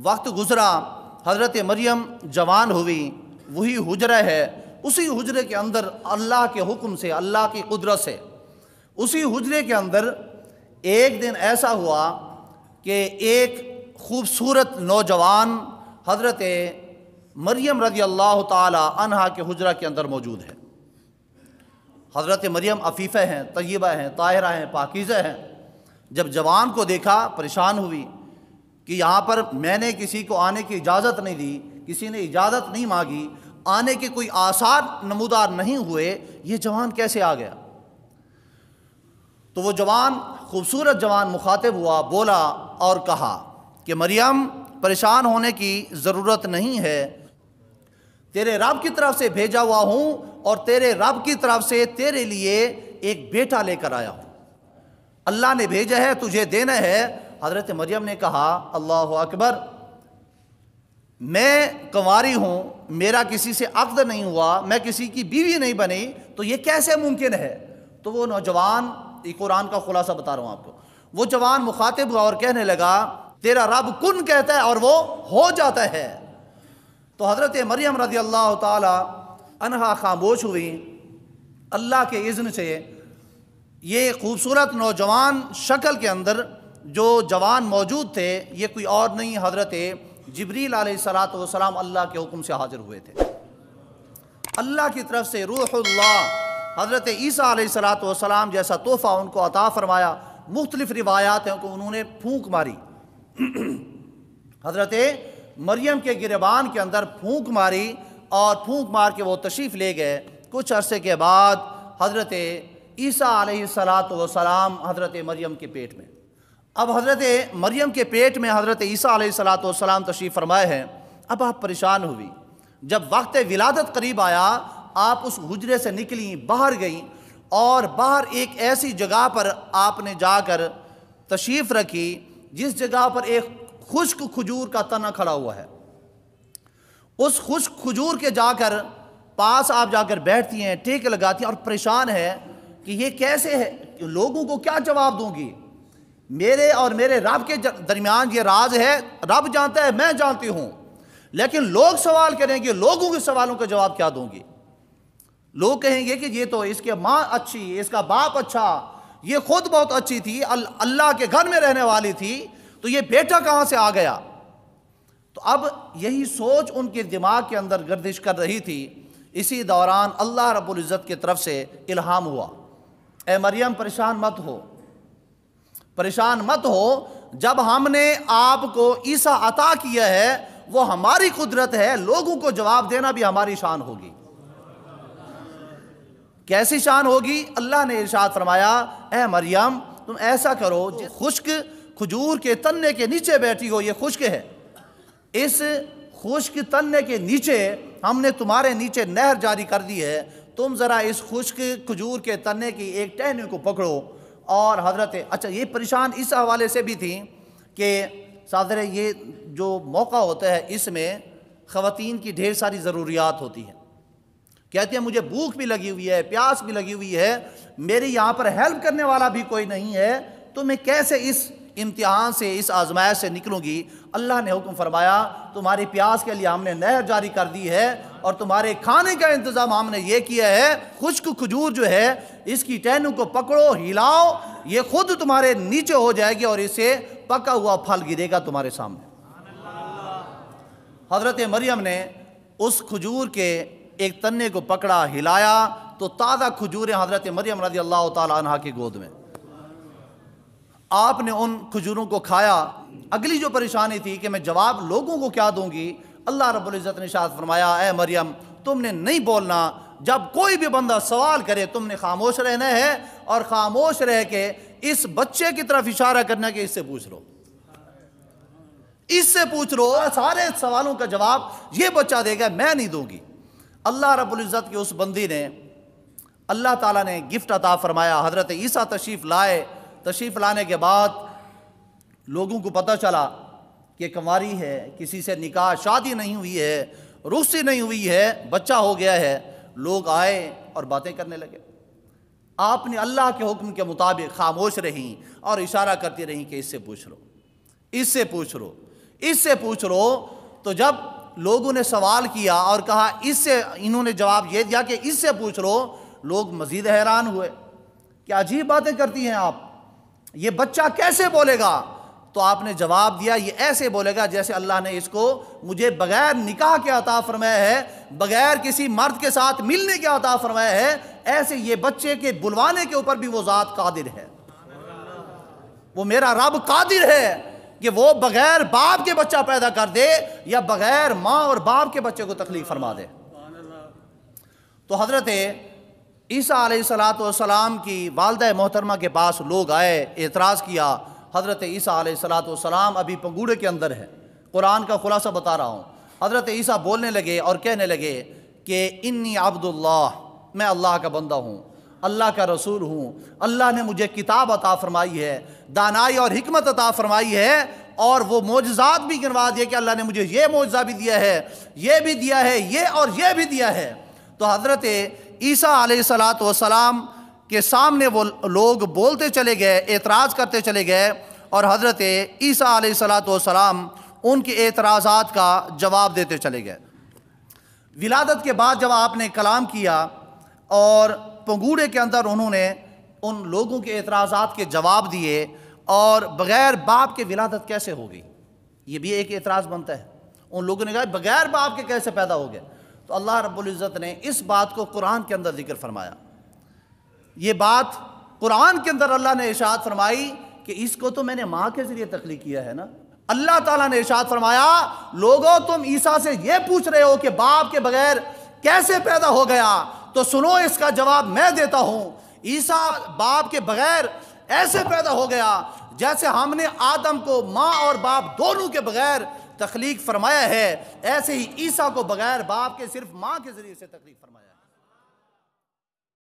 वक्त गुज़रा हज़रत मरियम जवान हुई वही हुजरा है उसी हजरे के अंदर अल्लाह के हुक्म से अल्लाह की कुदरत से उसी हजरे के अंदर एक दिन ऐसा हुआ कि एक खूबसूरत नौजवान हज़रत मरियम रजी अल्लाह तहा के हजरा के अंदर मौजूद है हज़रत मरियम अफ़ीफ़े हैं तयबा हैं ताहरा हैं पाकिज़े हैं जब जवान को देखा परेशान हुई कि यहाँ पर मैंने किसी को आने की इजाज़त नहीं दी किसी ने इजाज़त नहीं मांगी आने के कोई आसार नमूदार नहीं हुए ये जवान कैसे आ गया तो वो जवान खूबसूरत जवान मुखातिब हुआ बोला और कहा कि मरियम परेशान होने की ज़रूरत नहीं है तेरे रब की तरफ से भेजा हुआ हूँ और तेरे रब की तरफ से तेरे लिए एक बेटा लेकर आया हूँ अल्लाह ने भेजा है तुझे देना है हज़रत मरियम ने कहा अल्लाह अकबर मैं कंवारी हूँ मेरा किसी से अकद नहीं हुआ मैं किसी की बीवी नहीं बनी तो ये कैसे मुमकिन है तो वो नौजवान ये कुरान का खुलासा बता रहा हूँ आपको वो जवान मुखातिब हुआ और कहने लगा तेरा रब कुन कहता है और वो हो जाता है तो हज़रत मरियम रजी अल्लाह तहा खामोश हुई अल्लाह के इज़्न से ये खूबसूरत नौजवान शक्ल के अंदर जो जवान मौजूद थे ये कोई और नहीं हजरत जबरील सलात वसलाम अल्लाह के हुक्म से हाजिर हुए थे अल्लाह की तरफ से रूहल्ला हजरत ईसा सलात वसलाम जैसा तोहफ़ा उनको अता फरमाया मुख्तलिफ़ रिवायात हैं कि उन्होंने फूंक मारी हजरत मरियम के गिरबान के अंदर फूंक मारी और फूंक मार के वो तशरीफ़ ले गए कुछ अरसे के बाद हजरत ईसा सलात वसलाम हजरत मरियम के पेट में अब हज़रत मरियम के पेट में हज़रत ईसा सलाम तशरीफ़ फरमाए हैं अब आप परेशान हुई जब वक्त विलादत करीब आया आप उस गुजरे से निकली बाहर गई और बाहर एक ऐसी जगह पर आपने जाकर तशरीफ़ रखी जिस जगह पर एक खुश्क खजूर का तना खड़ा हुआ है उस खुश्क खजूर के जाकर पास आप जाकर बैठती हैं टेक लगाती हैं और परेशान है कि ये कैसे है लोगों को क्या जवाब दूंगी मेरे और मेरे रब के दरमियान ये राज है रब जानता है मैं जानती हूँ लेकिन लोग सवाल करेंगे लोगों के सवालों का जवाब क्या दूंगी लोग कहेंगे कि ये तो इसके माँ अच्छी इसका बाप अच्छा ये खुद बहुत अच्छी थी अल्लाह के घर में रहने वाली थी तो ये बेटा कहाँ से आ गया तो अब यही सोच उनके दिमाग के अंदर गर्दिश कर रही थी इसी दौरान अल्लाह रबुल्जत की तरफ से इल्हाम हुआ ए मरियम परेशान मत हो परेशान मत हो जब हमने आपको ईसा अता किया है वो हमारी कुदरत है लोगों को जवाब देना भी हमारी शान होगी कैसी शान होगी अल्लाह ने इर्शाद फरमाया ए मरियम तुम ऐसा करो खुश्क खजूर के तन्ने के नीचे बैठी हो ये खुश्क है इस खुश्क तन्ने के नीचे हमने तुम्हारे नीचे नहर जारी कर दी है तुम ज़रा इस खुश्क खजूर के तन्ने की एक टहनी को पकड़ो और हजरत अच्छा ये परेशान इस हवाले से भी थी कि सादर ये जो मौका होता है इसमें ख़वान की ढेर सारी ज़रूरियात होती हैं कहती हैं मुझे भूख भी लगी हुई है प्यास भी लगी हुई है मेरे यहाँ पर हेल्प करने वाला भी कोई नहीं है तो मैं कैसे इस इम्तिहान से इस आजमाइश से निकलूँगी अल्लाह ने हुक्म फरमाया तुम्हारी प्यास के लिए हमने नहर जारी कर दी है और तुम्हारे खाने का इंतज़ाम हमने ये किया है खुश्क खजूर जो है इसकी टहनू को पकड़ो हिलाओ ये खुद तुम्हारे नीचे हो जाएगी और इसे पका हुआ फल गिरेगा तुम्हारे सामने हज़रत मरियम ने उस खजूर के एक तन्ने को पकड़ा हिलाया तो ताज़ा खजूरें हज़रत मरियम रजी अल्लाह तह की गोद में आपने उन खजूरों को खाया अगली जो परेशानी थी कि मैं जवाब लोगों को क्या दूंगी अल्लाह रब्ज़त ने शाद फरमाया ए मरियम तुमने नहीं बोलना जब कोई भी बंदा सवाल करे तुमने खामोश रहना है और खामोश रह के इस बच्चे की तरफ इशारा करना कि इससे पूछ लो इससे पूछ लो सारे सवालों का जवाब ये बच्चा देगा मैं नहीं दूंगी अल्लाह रबुल्जत की उस बंदी ने अल्लाह ताला ने गिफ्ट अता फरमाया हज़रत ईसा तशरीफ़ लाए तशरीफ़ लाने के बाद लोगों को पता चला कि कंवारी है किसी से निकाह शादी नहीं हुई है रूसी नहीं हुई है बच्चा हो गया है लोग आए और बातें करने लगे आपने अल्लाह के हुक्म के मुताबिक खामोश रहीं और इशारा करती रहीं कि इससे पूछ लो इससे पूछ लो इससे पूछ लो तो जब लोगों ने सवाल किया और कहा इससे इन्होंने जवाब ये दिया कि इससे पूछ लो लोग मज़ीद हैरान हुए कि अजीब बातें करती हैं आप ये बच्चा कैसे बोलेगा तो आपने जवाब दिया ये ऐसे बोलेगा जैसे अल्लाह ने इसको मुझे बगैर निकाह के अता फरमाया है बगैर किसी मर्द के साथ मिलने के अता फरमाया है ऐसे ये बच्चे के बुलवाने के ऊपर भी वो ज़ात कादिर है वो मेरा रब कादिर है कि वो बगैर बाप के बच्चा पैदा कर दे या बगैर माँ और बाप के बच्चे को तकलीफ फरमा दे तो हजरत ईसा सलात की वालदा मोहतरमा के पास लोग आए एतराज़ किया हज़रत ईसा सलाम अभी पंगूड़े के अंदर है कुरान का खुलासा बता रहा हूँ हज़रत ईसा बोलने लगे और कहने लगे कि इन्नी अब्दुल्ला मैं अल्लाह का बंदा हूँ अल्लाह का रसूल हूँ अल्लाह ने मुझे किताब अता फरमाई है दानाई और हमत अता फरमाई है और वो मोजात भी गिनवा दिए कि अल्लाह ने मुझे ये मोजा भी दिया है ये भी दिया है ये और ये भी दिया है तो हज़रत ईसा सलात के सामने वो लोग बोलते चले गए एतराज़ करते चले गए और हज़रत ईसा सलाम उनके एतराज़ात का जवाब देते चले गए विलादत के बाद जब आपने कलाम किया और पंगूड़े के अंदर उन्होंने उन लोगों के एतराज़ात के जवाब दिए और बग़ैर बाप के विलादत कैसे हो गई ये भी एक एतराज़ बनता है उन लोगों ने कहा बग़ैर बाप के कैसे पैदा हो गए तो अल्लाह रब्ज़त ने इस बात को कुरान के अंदर जिक्र फरमाया ये बात कुरान के अंदर अल्लाह ने इशाद फरमाई कि इसको तो मैंने माँ के ज़रिए तख्ली किया है ना अल्लाह ताला ने इशाद फरमाया लोगों तुम ईसा से ये पूछ रहे हो कि बाप के बगैर कैसे पैदा हो गया तो सुनो इसका जवाब मैं देता हूँ ईसा बाप के बगैर ऐसे पैदा हो गया जैसे हमने आदम को माँ और बाप दोनों के बगैर तख्लीक फरमाया है ऐसे ही ईसा को बगैर बाप के सिर्फ माँ के ज़रिए से तकलीफ फरमाया